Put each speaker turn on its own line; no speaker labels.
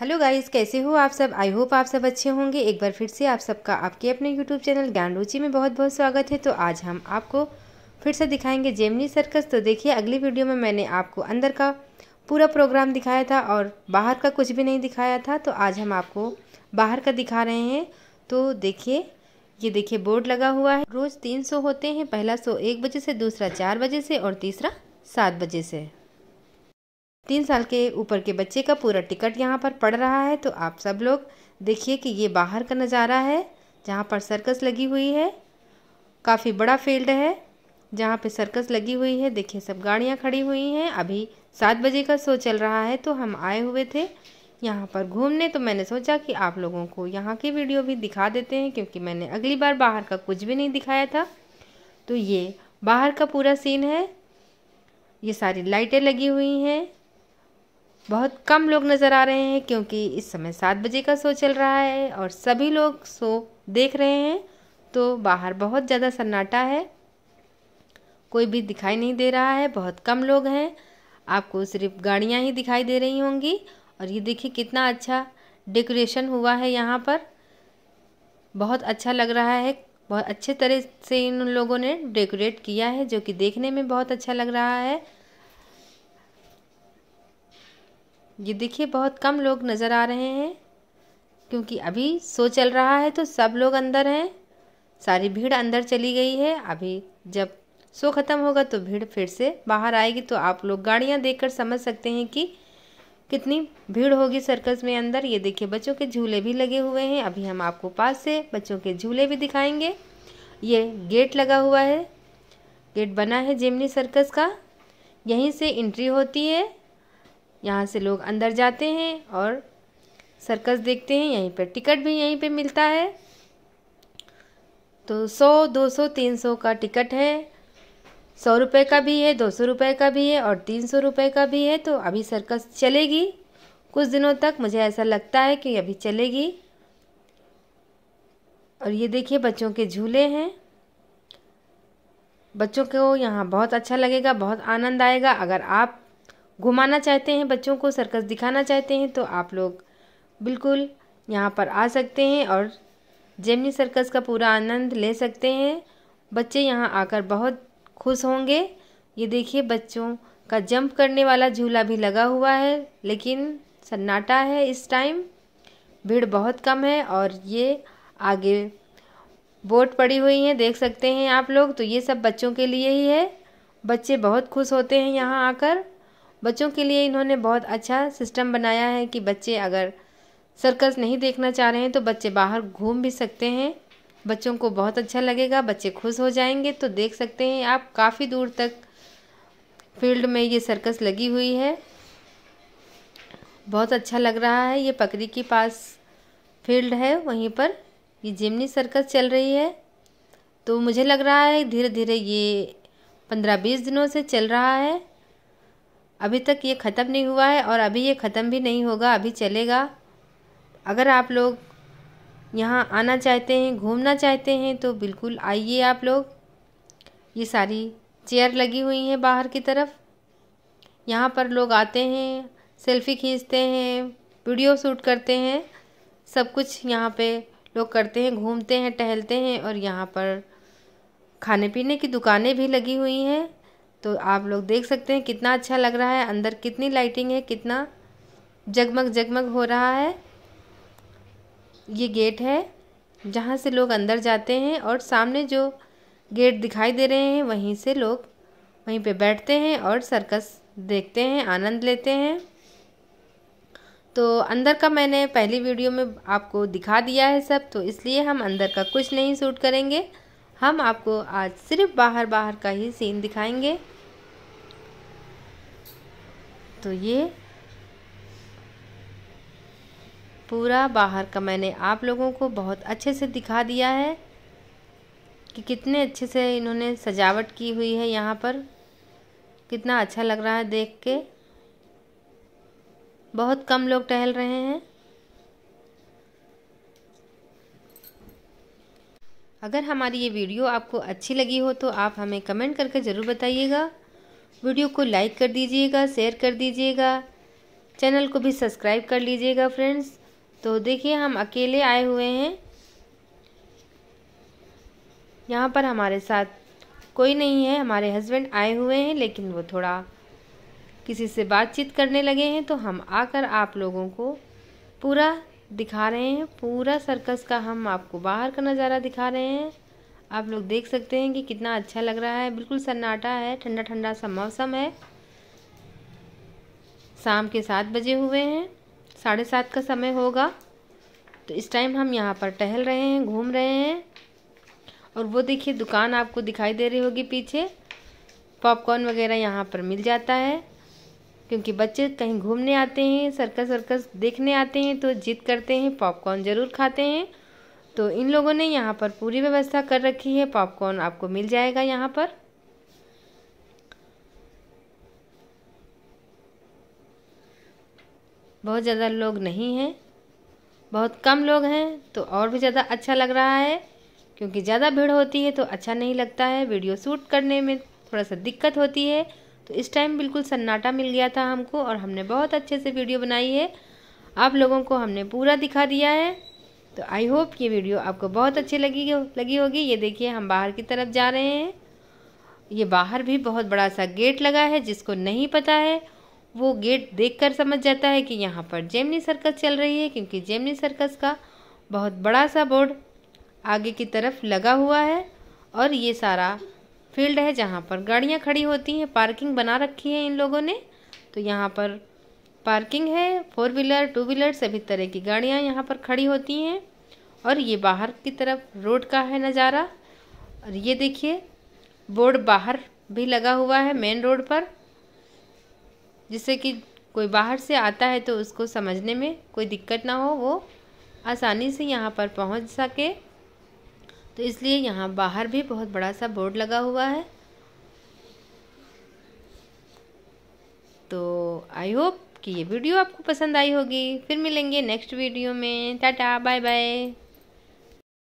hello guys कैसे हो आप सब आई होप आप सब अच्छे होंगे एक बार फिर से आप सबका आपके अपने यूट्यूब चैनल ज्ञान रुचि में बहुत बहुत स्वागत है तो आज हम आपको फिर से दिखाएंगे जेमनी सर्कस तो देखिए अगली वीडियो में मैंने आपको अंदर का पूरा प्रोग्राम दिखाया था और बाहर का कुछ भी नहीं दिखाया था तो आज हम आपको बाहर का दिखा रहे हैं तो देखिए ये देखिए बोर्ड लगा हुआ है रोज़ तीन सौ होते हैं पहला सौ एक बजे से दूसरा चार बजे से और तीसरा सात बजे से तीन साल के ऊपर के बच्चे का पूरा टिकट यहाँ पर पड़ रहा है तो आप सब लोग देखिए कि ये बाहर का नज़ारा है जहाँ पर सर्कस लगी हुई है काफ़ी बड़ा फील्ड है जहाँ पे सर्कस लगी हुई है देखिए सब गाड़ियाँ खड़ी हुई हैं अभी सात बजे का शो चल रहा है तो हम आए हुए थे यहाँ पर घूमने तो मैंने सोचा कि आप लोगों को यहाँ की वीडियो भी दिखा देते हैं क्योंकि मैंने अगली बार बाहर का कुछ भी नहीं दिखाया था तो ये बाहर का पूरा सीन है ये सारी लाइटें लगी हुई हैं बहुत कम लोग नज़र आ रहे हैं क्योंकि इस समय सात बजे का शो चल रहा है और सभी लोग शो देख रहे हैं तो बाहर बहुत ज़्यादा सन्नाटा है कोई भी दिखाई नहीं दे रहा है बहुत कम लोग हैं आपको सिर्फ गाड़ियाँ ही दिखाई दे रही होंगी और ये देखिए कितना अच्छा डेकोरेशन हुआ है यहाँ पर बहुत अच्छा लग रहा है बहुत अच्छे तरह से इन लोगों ने डेकोरेट किया है जो कि देखने में बहुत अच्छा लग रहा है ये देखिए बहुत कम लोग नज़र आ रहे हैं क्योंकि अभी शो चल रहा है तो सब लोग अंदर हैं सारी भीड़ अंदर चली गई है अभी जब शो ख़त्म होगा तो भीड़ फिर से बाहर आएगी तो आप लोग गाड़ियाँ देख समझ सकते हैं कि कितनी भीड़ होगी सर्कस में अंदर ये देखिए बच्चों के झूले भी लगे हुए हैं अभी हम आपको पास से बच्चों के झूले भी दिखाएंगे ये गेट लगा हुआ है गेट बना है जेमनी सर्कस का यहीं से एंट्री होती है यहाँ से लोग अंदर जाते हैं और सर्कस देखते हैं यहीं पर टिकट भी यहीं पर मिलता है तो सौ दो सौ तीन सौ का टिकट है सौ रुपये का भी है दो सौ रुपये का भी है और तीन सौ रुपये का भी है तो अभी सर्कस चलेगी कुछ दिनों तक मुझे ऐसा लगता है कि अभी चलेगी और ये देखिए बच्चों के झूले हैं बच्चों को यहाँ बहुत अच्छा लगेगा बहुत आनंद आएगा अगर आप घुमाना चाहते हैं बच्चों को सर्कस दिखाना चाहते हैं तो आप लोग बिल्कुल यहाँ पर आ सकते हैं और जेमनी सर्कस का पूरा आनंद ले सकते हैं बच्चे यहाँ आकर बहुत खुश होंगे ये देखिए बच्चों का जंप करने वाला झूला भी लगा हुआ है लेकिन सन्नाटा है इस टाइम भीड़ बहुत कम है और ये आगे बोट पड़ी हुई है देख सकते हैं आप लोग तो ये सब बच्चों के लिए ही है बच्चे बहुत खुश होते हैं यहाँ आकर बच्चों के लिए इन्होंने बहुत अच्छा सिस्टम बनाया है कि बच्चे अगर सर्कस नहीं देखना चाह रहे हैं तो बच्चे बाहर घूम भी सकते हैं बच्चों को बहुत अच्छा लगेगा बच्चे खुश हो जाएंगे तो देख सकते हैं आप काफ़ी दूर तक फील्ड में ये सर्कस लगी हुई है बहुत अच्छा लग रहा है ये पकड़ी के पास फील्ड है वहीं पर ये जिमनी सर्कस चल रही है तो मुझे लग रहा है धीरे धीरे ये पंद्रह बीस दिनों से चल रहा है अभी तक ये ख़त्म नहीं हुआ है और अभी ये ख़त्म भी नहीं होगा अभी चलेगा अगर आप लोग यहाँ आना चाहते हैं घूमना चाहते हैं तो बिल्कुल आइए आप लोग ये सारी चेयर लगी हुई हैं बाहर की तरफ यहाँ पर लोग आते हैं सेल्फी खींचते हैं वीडियो शूट करते हैं सब कुछ यहाँ पे लोग करते हैं घूमते हैं टहलते हैं और यहाँ पर खाने पीने की दुकानें भी लगी हुई हैं तो आप लोग देख सकते हैं कितना अच्छा लग रहा है अंदर कितनी लाइटिंग है कितना जगमग जगमग हो रहा है ये गेट है जहाँ से लोग अंदर जाते हैं और सामने जो गेट दिखाई दे रहे हैं वहीं से लोग वहीं पे बैठते हैं और सर्कस देखते हैं आनंद लेते हैं तो अंदर का मैंने पहली वीडियो में आपको दिखा दिया है सब तो इसलिए हम अंदर का कुछ नहीं सूट करेंगे हम आपको आज सिर्फ बाहर बाहर का ही सीन दिखाएंगे तो ये पूरा बाहर का मैंने आप लोगों को बहुत अच्छे से दिखा दिया है कि कितने अच्छे से इन्होंने सजावट की हुई है यहाँ पर कितना अच्छा लग रहा है देख के बहुत कम लोग टहल रहे हैं अगर हमारी ये वीडियो आपको अच्छी लगी हो तो आप हमें कमेंट करके ज़रूर बताइएगा वीडियो को लाइक कर दीजिएगा शेयर कर दीजिएगा चैनल को भी सब्सक्राइब कर लीजिएगा फ्रेंड्स तो देखिए हम अकेले आए हुए हैं यहाँ पर हमारे साथ कोई नहीं है हमारे हस्बैंड आए हुए हैं लेकिन वो थोड़ा किसी से बातचीत करने लगे हैं तो हम आकर आप लोगों को पूरा दिखा रहे हैं पूरा सर्कस का हम आपको बाहर का नज़ारा दिखा रहे हैं आप लोग देख सकते हैं कि कितना अच्छा लग रहा है बिल्कुल सन्नाटा है ठंडा ठंडा सा मौसम है शाम के सात बजे हुए हैं साढ़े सात का समय होगा तो इस टाइम हम यहाँ पर टहल रहे हैं घूम रहे हैं और वो देखिए दुकान आपको दिखाई दे रही होगी पीछे पॉपकॉर्न वगैरह यहाँ पर मिल जाता है क्योंकि बच्चे कहीं घूमने आते हैं सर्कस वर्कस देखने आते हैं तो जिद करते हैं पॉपकॉर्न ज़रूर खाते हैं तो इन लोगों ने यहाँ पर पूरी व्यवस्था कर रखी है पॉपकॉर्न आपको मिल जाएगा यहाँ पर बहुत ज़्यादा लोग नहीं हैं बहुत कम लोग हैं तो और भी ज़्यादा अच्छा लग रहा है क्योंकि ज़्यादा भीड़ होती है तो अच्छा नहीं लगता है वीडियो शूट करने में थोड़ा सा दिक्कत होती है तो इस टाइम बिल्कुल सन्नाटा मिल गया था हमको और हमने बहुत अच्छे से वीडियो बनाई है आप लोगों को हमने पूरा दिखा दिया है तो आई होप ये वीडियो आपको बहुत अच्छी लगी लगी होगी ये देखिए हम बाहर की तरफ जा रहे हैं ये बाहर भी बहुत बड़ा सा गेट लगा है जिसको नहीं पता है वो गेट देखकर समझ जाता है कि यहाँ पर जेमनी सर्कस चल रही है क्योंकि जेमनी सर्कस का बहुत बड़ा सा बोर्ड आगे की तरफ लगा हुआ है और ये सारा फील्ड है जहाँ पर गाड़ियाँ खड़ी होती हैं पार्किंग बना रखी है इन लोगों ने तो यहाँ पर पार्किंग है फोर व्हीलर टू व्हीलर सभी तरह की गाड़ियाँ यहाँ पर खड़ी होती हैं और ये बाहर की तरफ रोड का है नज़ारा और ये देखिए बोर्ड बाहर भी लगा हुआ है मेन रोड पर जिससे कि कोई बाहर से आता है तो उसको समझने में कोई दिक्कत ना हो वो आसानी से यहाँ पर पहुँच सके तो इसलिए यहाँ बाहर भी बहुत बड़ा सा बोर्ड लगा हुआ है तो आई होप कि ये वीडियो आपको पसंद आई होगी फिर मिलेंगे नेक्स्ट वीडियो में टाटा बाय बाय